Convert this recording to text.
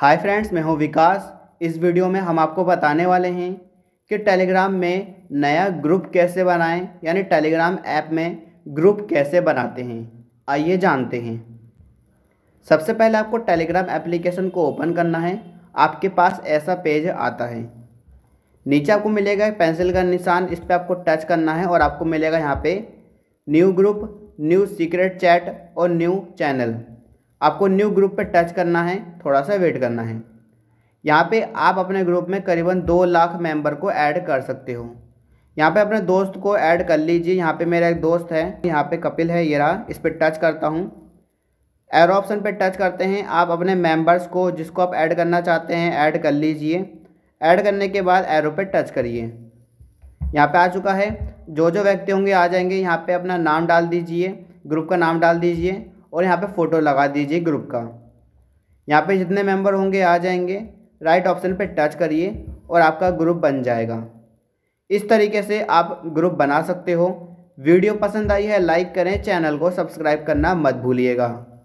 hi friends मैं हूं विकास इस वीडियो में हम आपको बताने वाले हैं कि टेलीग्राम में नया ग्रुप कैसे बनाएं यानी टेलीग्राम ऐप में ग्रुप कैसे बनाते हैं आइए जानते हैं सबसे पहले आपको टेलीग्राम एप्लीकेशन को ओपन करना है आपके पास ऐसा पेज आता है नीचे आपको मिलेगा पेंसिल का निशान इस पर आपको टच करना है और आपको मिलेगा यहाँ पर new group new secret chat और न्यू चैनल आपको न्यू ग्रुप पे टच करना है थोड़ा सा वेट करना है यहाँ पे आप अपने ग्रुप में करीबन दो लाख मेंबर को ऐड कर सकते हो यहाँ पे अपने दोस्त को ऐड कर लीजिए यहाँ पे मेरा एक दोस्त है यहाँ पे कपिल है ये रहा इस पर टच करता हूँ एरो ऑप्शन पर टच करते हैं आप अपने मेंबर्स को जिसको आप ऐड करना चाहते हैं ऐड कर लीजिए ऐड करने के बाद एरो पर टच करिए यहाँ पे आ चुका है जो जो व्यक्ति होंगे आ जाएंगे यहाँ पे अपना नाम डाल दीजिए ग्रुप का नाम डाल दीजिए और यहाँ पे फ़ोटो लगा दीजिए ग्रुप का यहाँ पे जितने मेंबर होंगे आ जाएंगे राइट ऑप्शन पे टच करिए और आपका ग्रुप बन जाएगा इस तरीके से आप ग्रुप बना सकते हो वीडियो पसंद आई है लाइक करें चैनल को सब्सक्राइब करना मत भूलिएगा